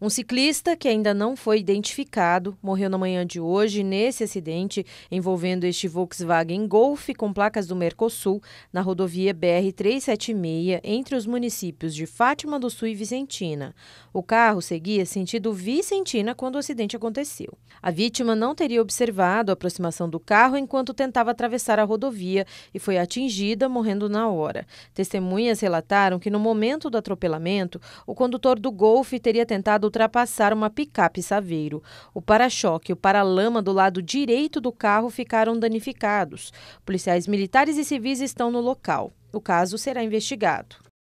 Um ciclista que ainda não foi identificado morreu na manhã de hoje nesse acidente envolvendo este Volkswagen Golf com placas do Mercosul na rodovia BR-376 entre os municípios de Fátima do Sul e Vicentina. O carro seguia sentido Vicentina quando o acidente aconteceu. A vítima não teria observado a aproximação do carro enquanto tentava atravessar a rodovia e foi atingida, morrendo na hora. Testemunhas relataram que no momento do atropelamento, o condutor do Golf teria tentado ultrapassar uma picape Saveiro. O para-choque e o para-lama do lado direito do carro ficaram danificados. Policiais militares e civis estão no local. O caso será investigado.